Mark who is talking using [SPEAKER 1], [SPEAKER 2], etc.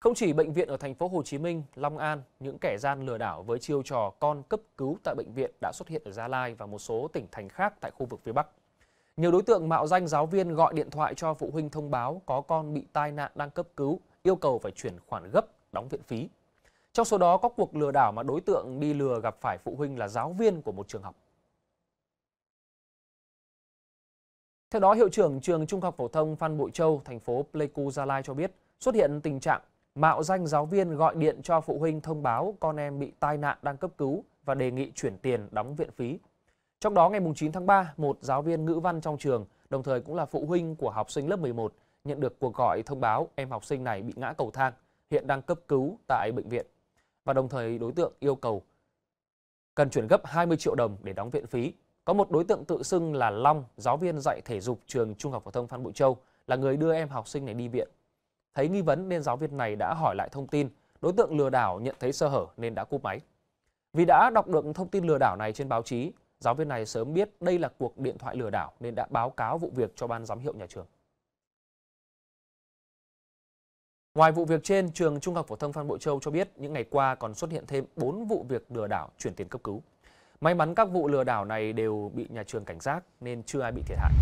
[SPEAKER 1] Không chỉ bệnh viện ở thành phố Hồ Chí Minh, Long An, những kẻ gian lừa đảo với chiêu trò con cấp cứu tại bệnh viện đã xuất hiện ở Gia Lai và một số tỉnh thành khác tại khu vực phía Bắc. Nhiều đối tượng mạo danh giáo viên gọi điện thoại cho phụ huynh thông báo có con bị tai nạn đang cấp cứu, yêu cầu phải chuyển khoản gấp, đóng viện phí. Trong số đó có cuộc lừa đảo mà đối tượng đi lừa gặp phải phụ huynh là giáo viên của một trường học. Theo đó, hiệu trưởng trường Trung học phổ thông Phan Bội Châu, thành phố Pleiku, Gia Lai cho biết, xuất hiện tình trạng mạo danh giáo viên gọi điện cho phụ huynh thông báo con em bị tai nạn đang cấp cứu và đề nghị chuyển tiền đóng viện phí. Trong đó ngày 9 tháng 3, một giáo viên ngữ văn trong trường, đồng thời cũng là phụ huynh của học sinh lớp 11, nhận được cuộc gọi thông báo em học sinh này bị ngã cầu thang, hiện đang cấp cứu tại bệnh viện. Và đồng thời đối tượng yêu cầu cần chuyển gấp 20 triệu đồng để đóng viện phí. Có một đối tượng tự xưng là Long, giáo viên dạy thể dục trường Trung học phổ thông Phan Bội Châu, là người đưa em học sinh này đi viện. Thấy nghi vấn nên giáo viên này đã hỏi lại thông tin. Đối tượng lừa đảo nhận thấy sơ hở nên đã cúp máy. Vì đã đọc được thông tin lừa đảo này trên báo chí, giáo viên này sớm biết đây là cuộc điện thoại lừa đảo nên đã báo cáo vụ việc cho ban giám hiệu nhà trường. Ngoài vụ việc trên, trường Trung học phổ thông Phan Bội Châu cho biết những ngày qua còn xuất hiện thêm 4 vụ việc lừa đảo chuyển tiền cấp cứu. May mắn các vụ lừa đảo này đều bị nhà trường cảnh giác nên chưa ai bị thiệt hại.